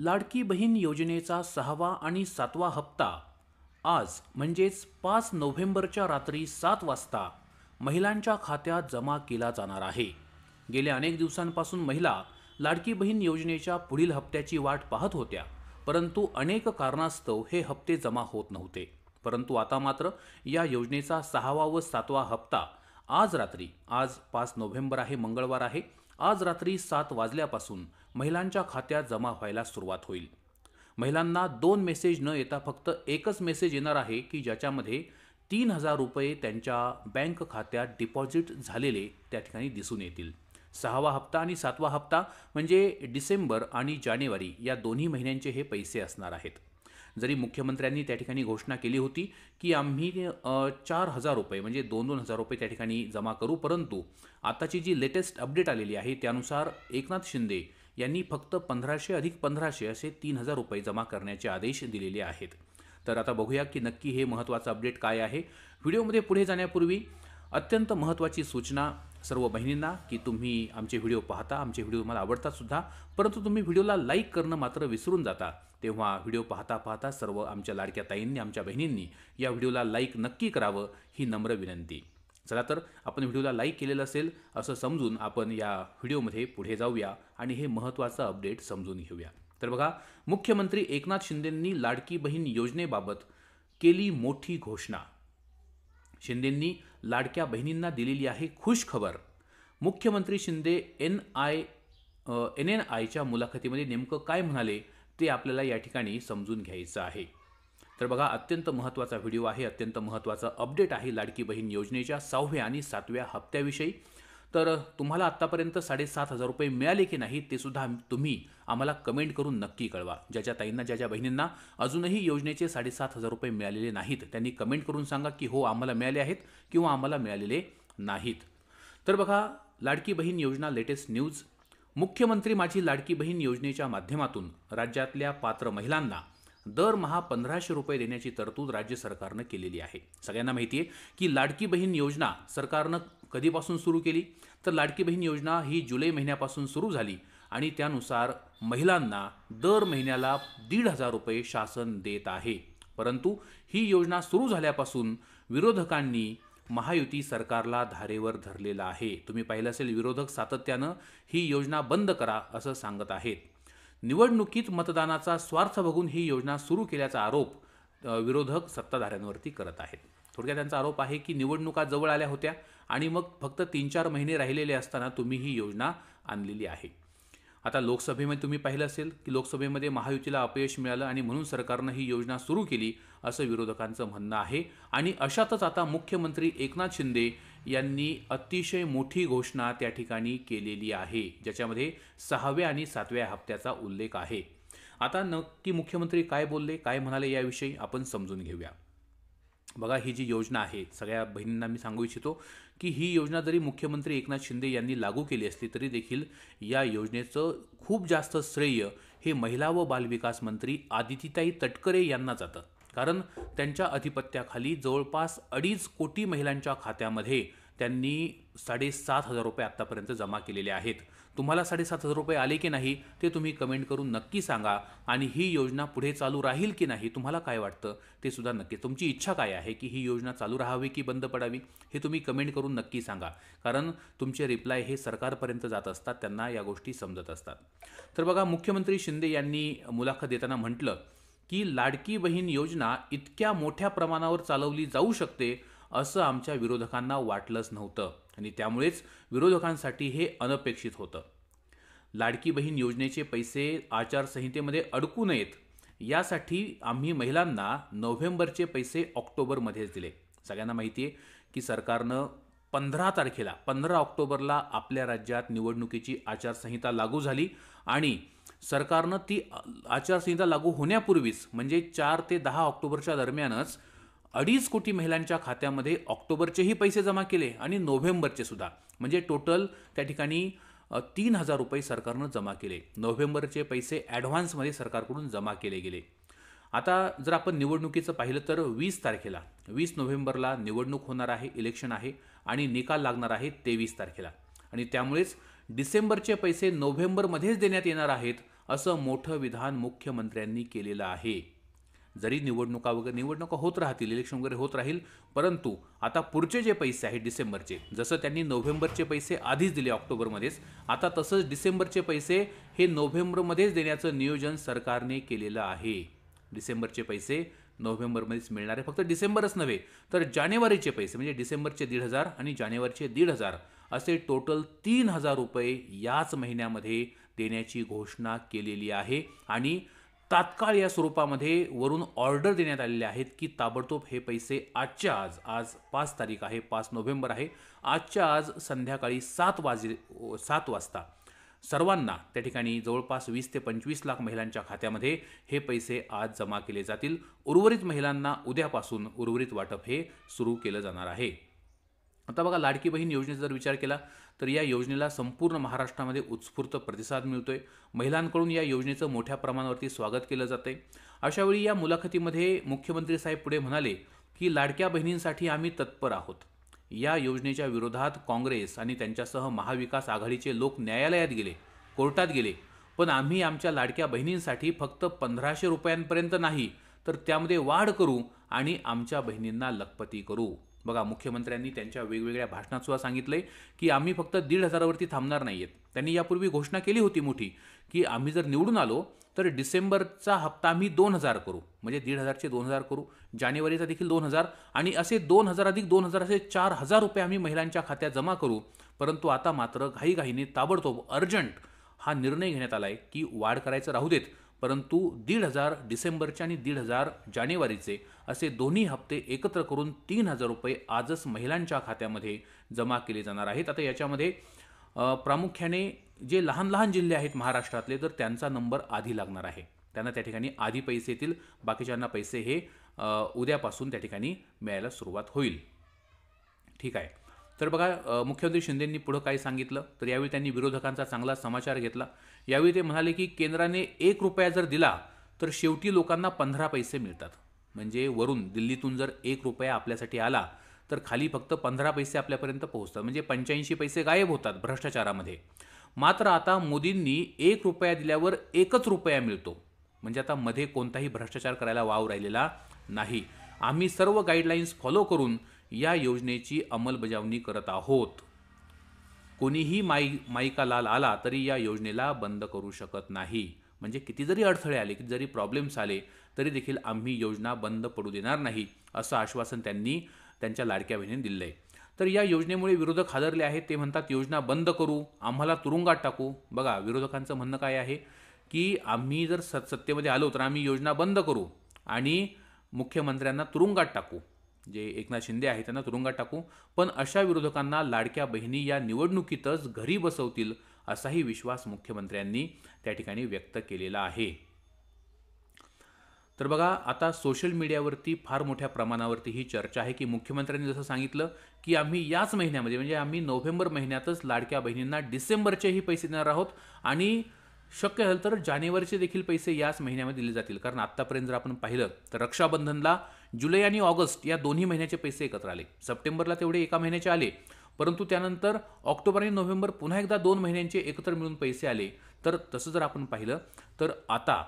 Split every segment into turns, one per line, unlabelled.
लाडकी बहीण योजनेचा सहावा आणि सातवा हप्ता आज म्हणजेच पाच नोव्हेंबरच्या रात्री सात वाजता महिलांच्या खात्यात जमा केला जाणार आहे गेल्या अनेक दिवसांपासून महिला लाडकी बहीण योजनेच्या पुढील हप्त्याची वाट पाहत होत्या परंतु अनेक कारणास्तव हे हप्ते जमा होत नव्हते परंतु आता मात्र या योजनेचा सहावा व सातवा हप्ता आज रात्री आज पाच नोव्हेंबर आहे मंगळवार आहे आज रात्री सात वाजल्यापासून महिलांच्या खात्यात जमा व्हायला सुरुवात होईल महिलांना दोन मेसेज न येता फक्त एकच मेसेज येणार आहे की ज्याच्यामध्ये तीन हजार रुपये त्यांच्या बँक खात्यात डिपॉझिट झालेले त्या ठिकाणी दिसून येतील सहावा हप्ता आणि सातवा हप्ता म्हणजे डिसेंबर आणि जानेवारी या दोन्ही महिन्यांचे हे पैसे असणार आहेत जरी मुख्यमंत्र्यांनी त्या ठिकाणी घोषणा केली होती की आम्ही चार हजार रुपये म्हणजे दोन दोन हजार रुपये त्या ठिकाणी जमा करू परंतु आताची जी लेटेस्ट अपडेट आलेली आहे त्यानुसार एकनाथ शिंदे यांनी फक्त पंधराशे अधिक पंधराशे असे तीन हजार रुपये जमा करण्याचे आदेश दिलेले आहेत तर आता बघूया की नक्की हे महत्त्वाचं अपडेट काय आहे व्हिडिओमध्ये पुढे जाण्यापूर्वी अत्यंत महत्त्वाची सूचना सर्व बहिणींना की तुम्ही आमचे व्हिडिओ पाहता आमचे व्हिडिओ मला आवडतात सुद्धा परंतु तुम्ही व्हिडिओला लाईक करणं मात्र विसरून जाता तेव्हा व्हिडिओ पाहता पाहता सर्व आमच्या लाडक्या ताईंनी आमच्या बहिणींनी या व्हिडिओला लाईक नक्की करावं ही नम्र विनंती चला तर आपण व्हिडिओला लाईक केलेलं असेल असं समजून आपण या व्हिडिओमध्ये पुढे जाऊया आणि हे महत्त्वाचं अपडेट समजून घेऊया तर बघा मुख्यमंत्री एकनाथ शिंदेंनी लाडकी बहीण योजनेबाबत केली मोठी घोषणा शिंदेंनी लाडक्या बहिणींना दिलेली आहे खुश खबर मुख्यमंत्री Shinde N I N N आयच्या मुलाखतीमध्ये नेमकं काय म्हणाले ते आपल्याला या ठिकाणी समजून घ्यायचं आहे तर बघा अत्यंत महत्त्वाचा व्हिडिओ आहे अत्यंत महत्त्वाचा अपडेट आहे लाडकी बहीण योजनेच्या सहाव्या आणि सातव्या हप्त्याविषयी तर तुम्हाला आत्तापर्यंत साडेसात हजार रुपये मिळाले की नाही ते सुद्धा तुम्ही आम्हाला कमेंट करून नक्की कळवा ज्या ज्या ताईंना ज्या ज्या बहिणींना अजूनही योजनेचे साडेसात हजार रुपये मिळालेले नाहीत त्यांनी कमेंट करून सांगा की हो आम्हाला मिळाले आहेत किंवा आम्हाला मिळालेले नाहीत तर बघा लाडकी बहीण योजना लेटेस्ट न्यूज मुख्यमंत्री माझी लाडकी बहीण योजनेच्या माध्यमातून राज्यातल्या पात्र महिलांना दरमहा पंधराशे रुपये देण्याची तरतूद राज्य सरकारनं केलेली आहे सगळ्यांना माहिती आहे की लाडकी बहीण योजना सरकारनं कधीपासून सुरू केली तर लाडकी बहीण योजना ही जुलै महिन्यापासून सुरू झाली आणि त्यानुसार महिलांना दर महिन्याला दीड हजार रुपये शासन देत आहे परंतु ही योजना सुरू झाल्यापासून विरोधकांनी महायुती सरकारला धारेवर धरलेला आहे तुम्ही पाहिलं असेल विरोधक सातत्यानं ही योजना बंद करा असं सांगत आहेत निवडणुकीत मतदानाचा स्वार्थ बघून ही योजना सुरू केल्याचा आरोप विरोधक सत्ताधाऱ्यांवरती करत आहेत थोडक्यात त्यांचा आरोप आहे की निवडणुका जवळ आल्या होत्या आणि मग फक्त तीन चार महिने राहिलेले असताना तुम्ही ही योजना आणलेली आहे आता लोकसभेमध्ये तुम्ही पाहिलं असेल की लोकसभेमध्ये महायुतीला अपयश मिळालं आणि म्हणून सरकारनं ही योजना सुरू केली असं विरोधकांचं म्हणणं आहे आणि अशातच आता मुख्यमंत्री एकनाथ शिंदे यांनी अतिशय मोठी घोषणा त्या ठिकाणी केलेली आहे ज्याच्यामध्ये सहाव्या आणि सातव्या हप्त्याचा उल्लेख आहे आता नक्की मुख्यमंत्री काय बोलले काय म्हणाले याविषयी आपण समजून घेऊया बघा ही जी योजना आहे सगळ्या बहिणींना मी सांगू इच्छितो की ही योजना जरी मुख्यमंत्री एकनाथ शिंदे यांनी लागू केली असली तरी देखील या योजनेचं खूप जास्त श्रेय हे महिला व बालविकास मंत्री आदितीताई तटकरे यांना जातं कारण त्यांच्या अधिपत्याखाली जवळपास अडीच कोटी महिलांच्या खात्यामध्ये त्यांनी साडेसात हजार रुपये आत्तापर्यंत जमा केलेले आहेत तुम्हाला साडेसात हजार रुपये आले की नाही ते तुम्ही कमेंट करून नक्की सांगा आणि ही योजना पुढे चालू राहील की नाही तुम्हाला काय वाटतं ते सुद्धा नक्की तुमची इच्छा काय आहे की ही योजना चालू राहावी की बंद पडावी हे तुम्ही कमेंट करून नक्की सांगा कारण तुमचे रिप्लाय हे सरकारपर्यंत जात असतात त्यांना या गोष्टी समजत असतात तर बघा मुख्यमंत्री शिंदे यांनी मुलाखत देताना म्हटलं की लाडकी बहीण योजना इतक्या मोठ्या प्रमाणावर चालवली जाऊ शकते असं आमच्या विरोधकांना वाटलंच नव्हतं आणि त्यामुळेच विरोधकांसाठी हे अनपेक्षित होतं लाडकी बहीण योजनेचे पैसे आचारसंहितेमध्ये अडकू नयेत यासाठी आम्ही महिलांना नोव्हेंबरचे पैसे ऑक्टोबरमध्येच दिले सगळ्यांना माहिती आहे की सरकारनं पंधरा तारखेला पंधरा ऑक्टोबरला आपल्या राज्यात निवडणुकीची आचारसंहिता लागू झाली आणि सरकारनं ती आचारसंहिता लागू होण्यापूर्वीच म्हणजे चार ते दहा ऑक्टोबरच्या दरम्यानच अडीच कोटी महिलांच्या खात्यामध्ये ऑक्टोबरचेही पैसे जमा केले आणि नोव्हेंबरचे सुद्धा म्हणजे टोटल त्या ठिकाणी तीन हजार रुपये सरकारनं जमा केले नोव्हेंबरचे पैसे ॲडव्हान्समध्ये सरकारकडून जमा केले गेले आता जर आपण निवडणुकीचं पाहिलं तर वीस तारखेला वीस नोव्हेंबरला निवडणूक होणार आहे इलेक्शन आहे आणि निकाल लागणार आहे तेवीस तारखेला आणि त्यामुळेच डिसेंबरचे पैसे नोव्हेंबरमध्येच देण्यात येणार आहेत असं मोठं विधान मुख्यमंत्र्यांनी केलेलं आहे जरी निवडणुका वगैरे निवडणुका होत राहतील इलेक्शन वगैरे होत राहील परंतु आता पुढचे जे पैसे आहेत डिसेंबरचे जसं त्यांनी नोव्हेंबरचे पैसे आधीच दिले ऑक्टोबरमध्येच आता तसंच डिसेंबरचे पैसे हे नोव्हेंबरमध्येच देण्याचं नियोजन सरकारने केलेलं आहे डिसेंबरचे पैसे नोव्हेंबरमध्येच मिळणार आहे फक्त डिसेंबरच नव्हे तर जानेवारीचे पैसे म्हणजे डिसेंबरचे दीड हजार आणि जानेवारीचे दीड हजार असे टोटल तीन हजार रुपये याच महिन्यामध्ये देण्याची घोषणा केलेली आहे आणि तात्काळ या स्वरूपामध्ये वरून ऑर्डर देण्यात आलेले आहेत की ताबडतोब हे पैसे आजच्या आज आज पाच तारीख आहे पाच नोव्हेंबर आहे आजच्या आज संध्याकाळी सात वाजे सात वाजता सर्वांना त्या ठिकाणी जवळपास वीस ते पंचवीस लाख महिलांच्या खात्यामध्ये हे पैसे आज जमा केले जातील उर्वरित महिलांना उद्यापासून उर्वरित वाटप हे सुरू केलं जाणार आहे आता बघा लाडकी बहीण योजनेचा जर विचार केला तर या योजनेला संपूर्ण महाराष्ट्रामध्ये उत्स्फूर्त प्रतिसाद मिळतोय महिलांकडून या योजनेचं मोठ्या प्रमाणावरती स्वागत केलं जात आहे अशावेळी या मुलाखतीमध्ये मुख्यमंत्री साहेब पुढे म्हणाले की लाडक्या बहिणींसाठी आम्ही तत्पर आहोत या योजनेच्या विरोधात काँग्रेस आणि त्यांच्यासह महाविकास आघाडीचे लोक न्यायालयात गेले कोर्टात गेले पण आम्ही आमच्या लाडक्या बहिणींसाठी फक्त पंधराशे रुपयांपर्यंत नाही तर त्यामध्ये वाढ करू आणि आमच्या बहिणींना लखपती करू बघा मुख्यमंत्र्यांनी त्यांच्या वेगवेगळ्या भाषणातसुद्धा सांगितलंय की आम्ही फक्त दीड हजारावरती थांबणार नाही आहेत त्यांनी यापूर्वी घोषणा केली होती मोठी की आम्ही जर निवडून आलो तर डिसेंबरचा हप्ता आम्ही दोन हजार करू म्हणजे दीड हजारचे दोन हजार करू जानेवारीचा देखील दोन हजार आणि असे दोन हजार अधिक दोन हजार असे चार हजार रुपये आम्ही महिलांच्या खात्यात जमा करू परंतु आता मात्र घाईघाईने ताबडतोब अर्जंट हा निर्णय घेण्यात आला आहे की वाढ करायचं राहू देत परंतु दीड हजार डिसेंबरचे आणि दीड हजार जानेवारीचे असे दोन्ही हप्ते एकत्र करून तीन हजार रुपये आजच महिलांच्या खात्यामध्ये जमा केले जाणार आहेत आता याच्यामध्ये प्रामुख्याने जे लहान लहान जिल्हे आहेत महाराष्ट्रातले तर त्यांचा नंबर आधी लागणार आहे त्यांना त्या ठिकाणी आधी पैसे येतील बाकीच्यांना पैसे हे उद्यापासून त्या ठिकाणी मिळायला सुरुवात होईल ठीक आहे तर बघा मुख्यमंत्री शिंदेंनी पुढं काय सांगितलं तर यावेळी त्यांनी विरोधकांचा चांगला समाचार घेतला यावेळी ते म्हणाले की केंद्राने एक रुपया जर दिला तर शेवटी लोकांना पंधरा पैसे मिळतात म्हणजे वरून दिल्लीतून जर एक रुपया आपल्यासाठी आला तर खाली फक्त पंधरा पैसे आपल्यापर्यंत पोहोचतात म्हणजे पंच्याऐंशी पैसे गायब होतात भ्रष्टाचारामध्ये मात्र आता मोदींनी एक रुपया दिल्यावर एकच रुपया मिळतो म्हणजे आता मध्ये कोणताही भ्रष्टाचार करायला वाव राहिलेला नाही आम्ही सर्व गाईडलाईन्स फॉलो करून या योजनेची अंमलबजावणी करत आहोत कोणीही माई माईका लाल आला तरी या योजनेला बंद करू शकत नाही म्हणजे किती जरी अडथळे आले किती जरी प्रॉब्लेम्स आले तरी देखील आम्ही योजना बंद पडू देणार नाही असं आश्वासन त्यांनी त्यांच्या लाडक्या बहिणीने दिलं आहे तर या योजनेमुळे विरोधक हादरले आहेत ते म्हणतात योजना बंद करू आम्हाला तुरुंगात टाकू बघा विरोधकांचं म्हणणं काय आहे की आम्ही जर सत्तेमध्ये आलो तर आम्ही योजना बंद करू आणि मुख्यमंत्र्यांना तुरुंगात टाकू जे एकनाथ शिंदे आहेत त्यांना तुरुंगात टाकू पण अशा विरोधकांना लाडक्या बहिणी या निवडणुकीतच घरी बसवतील असाही विश्वास मुख्यमंत्र्यांनी त्या ठिकाणी व्यक्त केलेला आहे तर बघा आता सोशल मीडियावरती फार मोठ्या प्रमाणावरती ही चर्चा आहे की मुख्यमंत्र्यांनी जसं सांगितलं की आम्ही याच महिन्यामध्ये म्हणजे आम्ही नोव्हेंबर महिन्यातच लाडक्या बहिणींना डिसेंबरचेही पैसे देणार आहोत आणि शक्य झालं तर जानेवारीचे देखील पैसे याच महिन्यामध्ये दिले जातील कारण आत्तापर्यंत जर आपण पाहिलं तर रक्षाबंधनला जुलै आणि ऑगस्ट या दोन्ही महिन्याचे पैसे एकत्र आले सप्टेंबरला तेवढे एका महिन्याचे आले परंतु त्यानंतर ऑक्टोबर आणि नोव्हेंबर पुन्हा एकदा दोन महिन्यांचे एकत्र मिळून पैसे आले तर तसं जर आपण पाहिलं तर आता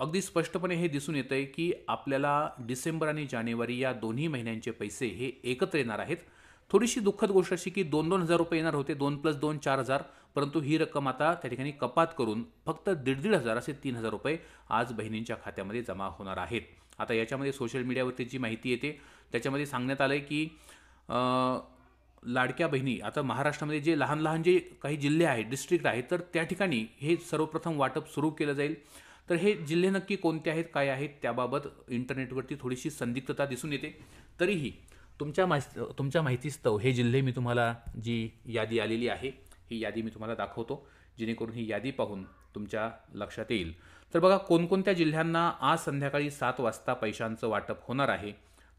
अगदी स्पष्टपणे हे दिसून येतं आहे की आपल्याला डिसेंबर आणि जानेवारी या दोन्ही महिन्यांचे पैसे हे एकत्र येणार आहेत थोडीशी दुःखद गोष्ट अशी की दोन दोन हजार रुपये येणार होते दोन प्लस दोन चार हजार परंतु ही रक्कम आता त्या ठिकाणी कपात करून फक्त दीड दीड हजार असे तीन हजार रुपये आज बहिणींच्या खात्यामध्ये जमा होणार आहेत आता याच्यामध्ये सोशल मीडियावरती जी माहिती येते त्याच्यामध्ये सांगण्यात आलं आहे की लाडक्या बहिणी आता महाराष्ट्रामध्ये जे लहान लहान जे काही जिल्हे आहेत डिस्ट्रिक्ट आहेत तर त्या ठिकाणी हे सर्वप्रथम वाटप सुरू केलं जाईल तर हे जिल्हे नक्की कोणते आहेत काय आहेत त्याबाबत इंटरनेटवरती थोडीशी संदिग्धता दिसून येते तरीही तुमच्या माहिती तुमच्या माहितीस्तव हे जिल्हे मी तुम्हाला जी यादी आलेली आहे ही यादी मी तुम्हाला दाखवतो जेणेकरून ही यादी पाहून तुमच्या लक्षात येईल तर बघा कोणकोणत्या जिल्ह्यांना आज संध्याकाळी सात वाजता पैशांचं वाटप होणार आहे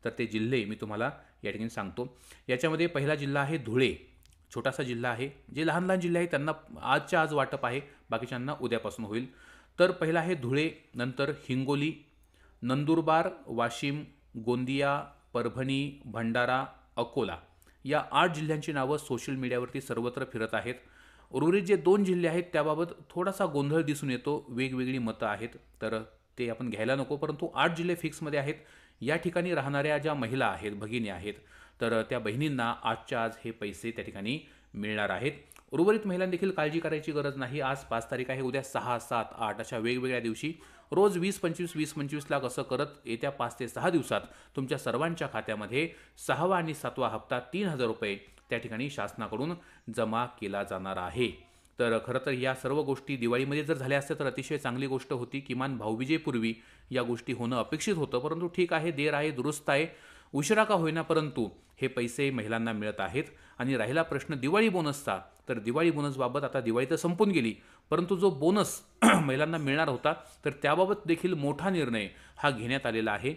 तर ते जिल्हे मी तुम्हाला या ठिकाणी सांगतो याच्यामध्ये पहिला जिल्हा आहे धुळे छोटासा जिल्हा आहे जे लहान लहान जिल्हे आहेत त्यांना आजच्या आज वाटप आहे बाकीच्यांना उद्यापासून होईल तर पहिला आहे धुळे नंतर हिंगोली नंदुरबार वाशिम गोंदिया परभणी भंडारा अकोला या आठ जिल्ह्यांची नावं सोशल मीडियावरती सर्वत्र फिरत आहेत उर्वरित जे दोन जिल्हे आहेत त्याबाबत थोडासा गोंधळ दिसून येतो वेगवेगळी मतं आहेत तर ते आपण घ्यायला नको परंतु आठ जिल्हे फिक्समध्ये आहेत या ठिकाणी राहणाऱ्या ज्या महिला आहेत भगिनी आहेत तर त्या बहिणींना आजच्या आज हे पैसे त्या ठिकाणी मिळणार आहेत उर्वरित महिलांदेखील काळजी करायची गरज नाही आज पाच तारीख आहे उद्या सहा सात आठ अशा वेगवेगळ्या दिवशी रोज वीस पंचवीस वीस पंचवीस लाख असं करत येत्या पाच ते सहा दिवसात तुमच्या सर्वांच्या खात्यामध्ये सहावा आणि सातवा हप्ता तीन हजार रुपये त्या ठिकाणी शासनाकडून जमा केला जाणार आहे तर खरं तर या सर्व गोष्टी दिवाळीमध्ये जर झाल्या असत्या तर अतिशय चांगली गोष्ट होती किमान भाऊबीजेपूर्वी या गोष्टी होणं अपेक्षित होतं परंतु ठीक आहे देर आहे दुरुस्त आहे उशिरा का होईना परंतु हे पैसे महिलांना मिळत आहेत आणि राहिला प्रश्न दिवाळी बोनसचा तर दिवाळी बोनसबाबत आता दिवाळी तर संपून गेली परंतु जो बोनस महिलांना मिळणार होता तर त्याबाबत देखील मोठा निर्णय हा घेण्यात आलेला आहे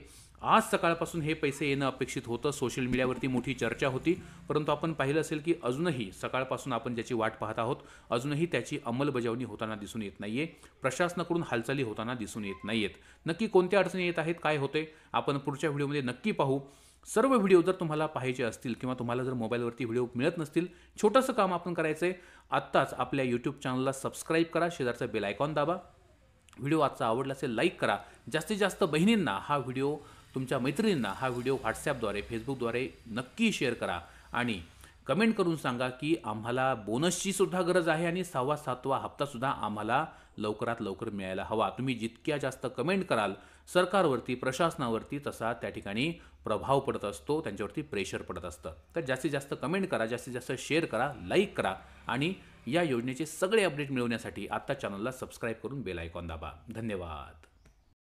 आज सकाळपासून हे पैसे येणं अपेक्षित होतं सोशल मीडियावरती मोठी चर्चा होती परंतु आपण पाहिलं असेल की अजूनही सकाळपासून आपण ज्याची वाट पाहत आहोत अजूनही त्याची अंमलबजावणी होताना दिसून येत नाही आहे प्रशासनाकडून हालचाली होताना दिसून येत नाही आहेत नक्की कोणत्या अडचणी येत आहेत काय होते आपण पुढच्या व्हिडिओमध्ये नक्की पाहू सर्व व्हिडिओ जर तुम्हाला पाहायचे असतील किंवा तुम्हाला जर मोबाईलवरती व्हिडिओ मिळत नसतील छोटंसं काम आपण करायचं आहे आत्ताच आपल्या यूट्यूब चॅनलला सबस्क्राईब करा शेजारचा बेल आयकॉन दाबा व्हिडिओ आजचा आवडला असेल लाईक करा जास्तीत जास्त बहिणींना हा व्हिडिओ तुमच्या मैत्रिणींना हा व्हिडिओ व्हॉट्सॲपद्वारे फेसबुकद्वारे नक्की शेअर करा आणि कमेंट करून सांगा की आम्हाला बोनसची सुद्धा गरज आहे आणि सहावा सातवा हप्तासुद्धा आम्हाला लवकरात लवकर मिळायला हवा तुम्ही जितक्या जास्त कमेंट कराल सरकारवरती प्रशासनावरती तसा त्या ठिकाणी प्रभाव पडत असतो त्यांच्यावरती प्रेशर पडत असतं तर जास्तीत जास्त कमेंट करा जास्तीत जास्त शेअर करा लाईक करा आणि या योजनेचे सगळे अपडेट मिळवण्यासाठी आत्ता चॅनलला सबस्क्राईब करून बेल आयकॉन दाबा धन्यवाद